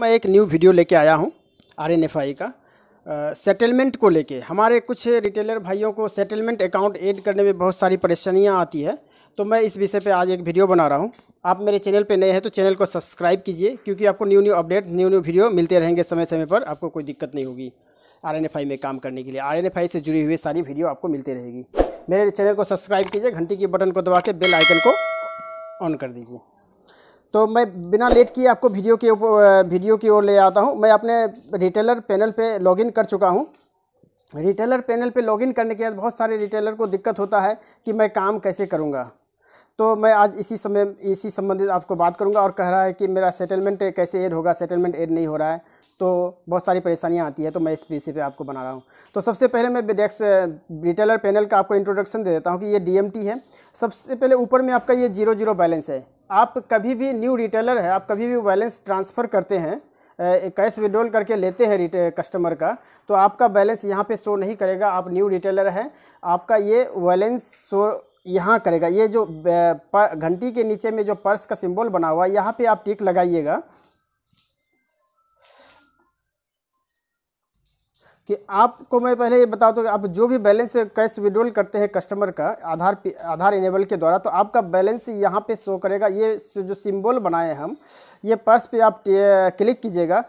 मैं एक new video लेके आया हूँ आर एन एफ आई का सेटलमेंट को लेके हमारे कुछ रिटेलर भाइयों को सेटलमेंट अकाउंट ऐड करने में बहुत सारी परेशानियाँ आती है तो मैं इस विषय पे आज एक वीडियो बना रहा हूँ आप मेरे चैनल पे नए हैं तो चैनल को सब्सक्राइब कीजिए क्योंकि आपको new new update new new video मिलते रहेंगे समय समय पर आपको कोई दिक्कत नहीं होगी आर एन एफ आई में काम करने के लिए आर एन एफ आई से जुड़ी हुई सारी वीडियो आपको मिलती रहेगी मेरे चैनल को सब्सक्राइब कीजिए घंटी की बटन को दबा के बेल आइकन को ऑन कर दीजिए तो मैं बिना लेट किए आपको वीडियो ऊपर वीडियो की ओर ले आता हूँ मैं अपने रिटेलर पैनल पे लॉगिन कर चुका हूँ रिटेलर पैनल पे लॉगिन करने के बाद बहुत सारे रिटेलर को दिक्कत होता है कि मैं काम कैसे करूँगा तो मैं आज इसी समय इसी संबंधित आपको बात करूँगा और कह रहा है कि मेरा सेटलमेंट कैसे एड होगा सेटलमेंट एड नहीं हो रहा है तो बहुत सारी परेशानियाँ आती है तो मैं इस पी पे आपको बना रहा हूँ तो सबसे पहले मैं डेक्स रिटेलर पैनल का आपको इंट्रोडक्शन दे देता हूँ कि ये डी है सबसे पहले ऊपर में आपका ये जीरो जीरो बैलेंस है आप कभी भी न्यू रिटेलर है आप कभी भी बैलेंस ट्रांसफ़र करते हैं कैश विड्रॉल करके लेते हैं कस्टमर का तो आपका बैलेंस यहाँ पे शो नहीं करेगा आप न्यू रिटेलर हैं आपका ये बैलेंस शो यहाँ करेगा ये जो घंटी के नीचे में जो पर्स का सिंबल बना हुआ है यहाँ पे आप टिक लगाइएगा कि आपको मैं पहले ये बता दूँ आप जो भी बैलेंस कैश विड्रॉल करते हैं कस्टमर का आधार आधार इनेबल के द्वारा तो आपका बैलेंस यहाँ पे शो करेगा ये जो सिंबल बनाए हम ये पर्स पे आप क्लिक कीजिएगा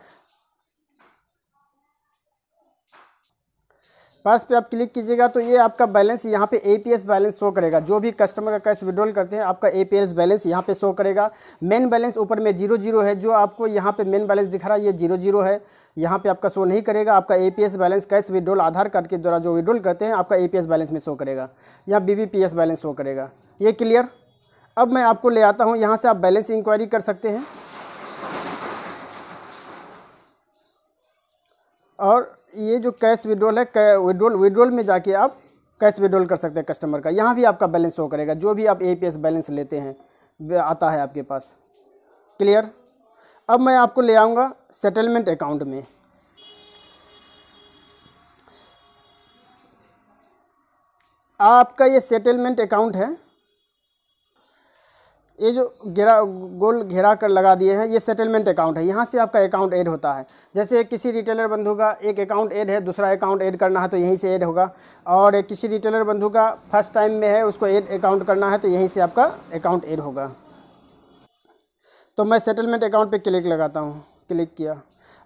पर्स पे आप क्लिक कीजिएगा तो ये आपका बैलेंस यहाँ पे एपीएस बैलेंस शो करेगा जो भी कस्टमर का कैश विड्रॉल करते हैं आपका एपीएस बैलेंस यहाँ पे शो करेगा मेन बैलेंस ऊपर में जीरो जीरो है जो आपको यहाँ पे मेन बैलेंस दिख रहा है ये जीरो जीरो है यहाँ पे आपका शो नहीं करेगा आपका APS balance cash withdrawal Aadhaar card के द्वारा जो विड्रॉल करते हैं आपका ए बैलेंस में शो करेगा या बी बैलेंस शो करेगा ये क्लियर अब मैं आपको ले आता हूँ यहाँ से आप बैलेंस इंक्वायरी कर सकते हैं और ये जो कैश विड्रॉल है विड्रॉल विड्रॉल में जाके आप कैश विड्रॉल कर सकते हैं कस्टमर का यहाँ भी आपका बैलेंस शो करेगा जो भी आप ए बैलेंस लेते हैं आता है आपके पास क्लियर अब मैं आपको ले आऊँगा सेटलमेंट अकाउंट में आपका ये सेटलमेंट अकाउंट है ये जो घेरा गोल घेरा कर लगा दिए हैं ये सेटलमेंट अकाउंट है यहाँ से आपका अकाउंट ऐड होता है जैसे किसी रिटेलर बंधु का एक अकाउंट ऐड है दूसरा अकाउंट ऐड करना है तो यहीं से ऐड होगा और एक किसी रिटेलर बंधु का फर्स्ट टाइम में है उसको ऐड अकाउंट करना है तो यहीं से आपका अकाउंट ऐड होगा तो मैं सेटलमेंट अकाउंट पर क्लिक लगाता हूँ क्लिक किया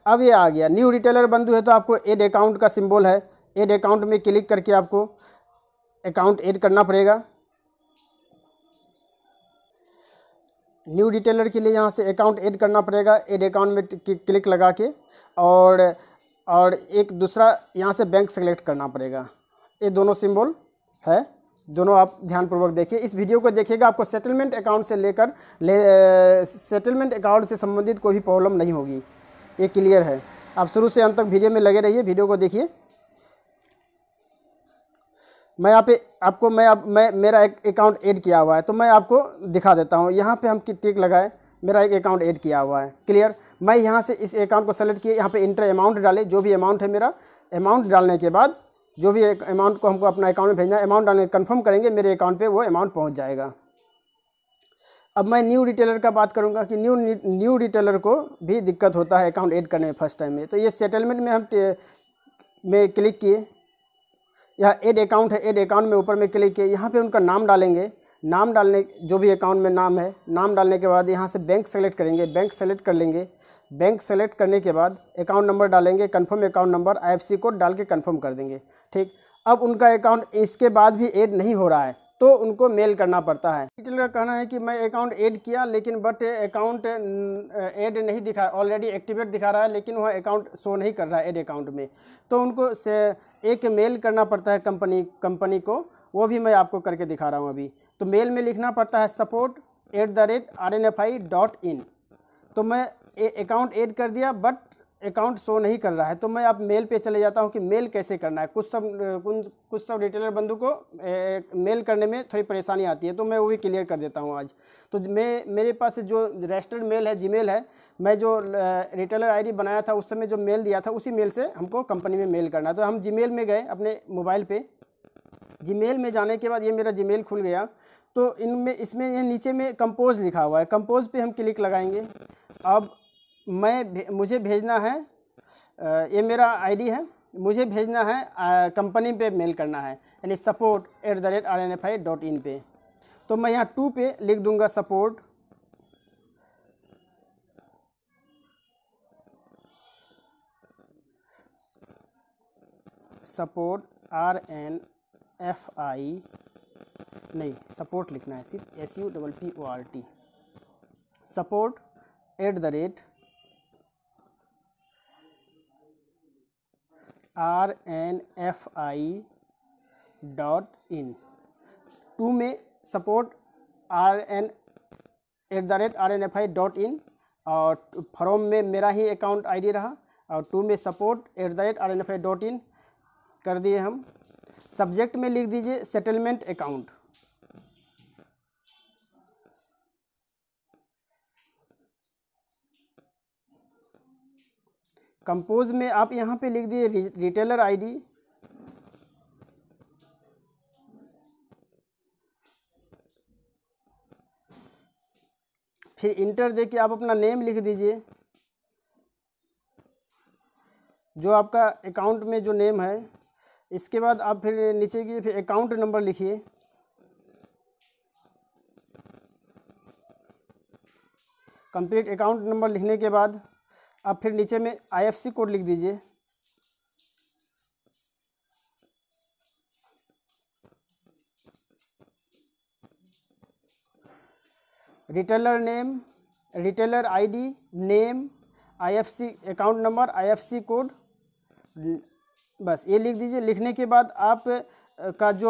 अब ये आ गया न्यू रिटेलर बंधु है तो आपको एड अकाउंट का सिम्बोल है एड अकाउंट में क्लिक करके आपको अकाउंट ऐड करना पड़ेगा न्यू डिटेलर के लिए यहाँ से अकाउंट ऐड करना पड़ेगा ऐड अकाउंट में क्लिक लगा के और और एक दूसरा यहाँ से बैंक सेलेक्ट करना पड़ेगा ये दोनों सिंबल है दोनों आप ध्यानपूर्वक देखिए इस वीडियो को देखिएगा आपको सेटलमेंट अकाउंट से लेकर ले सेटलमेंट अकाउंट से संबंधित कोई भी प्रॉब्लम नहीं होगी ये क्लियर है आप शुरू से अंत तक वीडियो में लगे रहिए वीडियो को देखिए मैं यहाँ पे आपको मैं अब मैं मेरा एक अकाउंट ऐड किया हुआ है तो मैं आपको दिखा देता हूँ यहाँ पे हम टिक लगाए मेरा एक अकाउंट ऐड किया हुआ है क्लियर मैं यहाँ से इस अकाउंट को सेलेक्ट किए यहाँ पे इंटर अमाउंट डाले जो भी अमाउंट है मेरा अमाउंट डालने के बाद जो भी अमाउंट को हमको अपना अकाउंट में भेजना है अमाउंट डालने कन्फर्म करेंगे मेरे अकाउंट पर वो अमाउंट पहुँच जाएगा अब मैं न्यू रिटेलर का बात करूँगा कि न्यू न्यू रिटेलर को भी दिक्कत होता है अकाउंट ऐड करने में फर्स्ट टाइम में तो ये सेटलमेंट में हम में क्लिक किए यह एड अकाउंट है एड अकाउंट में ऊपर में क्लिक किए यहाँ पे उनका नाम डालेंगे नाम डालने जो भी अकाउंट में नाम है नाम डालने के बाद यहाँ से बैंक सेलेक्ट करेंगे बैंक सेलेक्ट कर लेंगे बैंक सेलेक्ट करने के बाद अकाउंट नंबर डालेंगे confirm account number C code डाल के कन्फर्म कर देंगे ठीक अब उनका अकाउंट इसके बाद भी एड नहीं हो रहा है तो उनको मेल करना पड़ता है डिटेल का कहना है कि मैं अकाउंट ऐड किया लेकिन बट अकाउंट ऐड नहीं दिखा ऑलरेडी एक्टिवेट दिखा रहा है लेकिन वह अकाउंट शो नहीं कर रहा है ऐड अकाउंट में तो उनको से एक मेल करना पड़ता है कंपनी कंपनी को वो भी मैं आपको करके दिखा रहा हूँ अभी तो मेल में लिखना पड़ता है support at the rate R N F I dot in तो मैं अकाउंट ऐड कर दिया बट अकाउंट शो नहीं कर रहा है तो मैं आप मेल पे चले जाता हूँ कि मेल कैसे करना है कुछ सब कुछ सब रिटेलर बंधु को ए, मेल करने में थोड़ी परेशानी आती है तो मैं वो भी क्लियर कर देता हूँ आज तो मैं मेरे पास जो रजिस्टर्ड मेल है जीमेल है मैं जो रिटेलर आईडी बनाया था उस समय जो मेल दिया था उसी मेल से हमको कंपनी में मेल करना तो हम जी में गए अपने मोबाइल पर जी में जाने के बाद ये मेरा जी खुल गया तो इनमें इसमें ये नीचे में कंपोज लिखा हुआ है कंपोज पर हम क्लिक लगाएंगे अब मैं भे, मुझे भेजना है ये मेरा आईडी है मुझे भेजना है कंपनी पे मेल करना है यानी support at the rate R N F I dot in पे तो मैं यहाँ टू पे लिख दूँगा support support R N F I नहीं सपोर्ट लिखना है सिर्फ S U double P O R T support at the rate R N F I dot in to में support R N at the rate R N F I dot in और form में मेरा ही account ID रहा और to में support at the rate R N F I dot in कर दिए हम सब्जेक्ट में लिख दीजिए सेटलमेंट अकाउंट कंपोज में आप यहाँ पे लिख दिए रिटेलर आईडी फिर इंटर दे के आप अपना नेम लिख दीजिए जो आपका अकाउंट में जो नेम है इसके बाद आप फिर नीचे की फिर अकाउंट नंबर लिखिए कंप्लीट अकाउंट नंबर लिखने के बाद आप फिर नीचे में आईएफसी कोड लिख दीजिए retailer name retailer ID name IFC account number IFC code बस ये लिख दीजिए लिखने के बाद आप का जो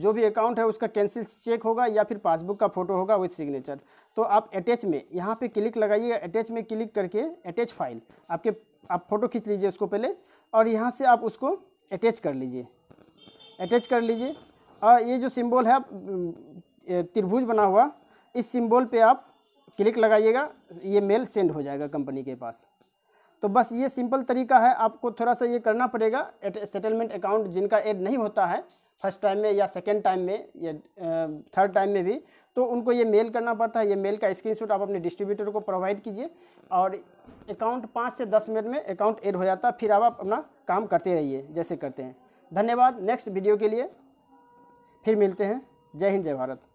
जो भी अकाउंट है उसका कैंसिल चेक होगा या फिर पासबुक का फ़ोटो होगा विथ सिग्नेचर तो आप अटैच में यहाँ पे क्लिक लगाइएगा अटैच में क्लिक करके अटैच फाइल आपके आप फ़ोटो खींच लीजिए उसको पहले और यहाँ से आप उसको अटैच कर लीजिए अटैच कर लीजिए और ये जो सिंबल है त्रिभुज बना हुआ इस सिम्बॉल पर आप क्लिक लगाइएगा ये मेल सेंड हो जाएगा कंपनी के पास तो बस ये सिंपल तरीका है आपको थोड़ा सा ये करना पड़ेगा सेटलमेंट अकाउंट जिनका ऐड नहीं होता है फर्स्ट टाइम में या सेकेंड टाइम में या थर्ड टाइम में भी तो उनको ये मेल करना पड़ता है ये मेल का स्क्रीनशॉट आप अपने डिस्ट्रीब्यूटर को प्रोवाइड कीजिए और अकाउंट पाँच से दस मिनट में अकाउंट एड हो जाता है फिर आप अपना काम करते रहिए जैसे करते हैं धन्यवाद नेक्स्ट वीडियो के लिए फिर मिलते हैं जय हिंद जय भारत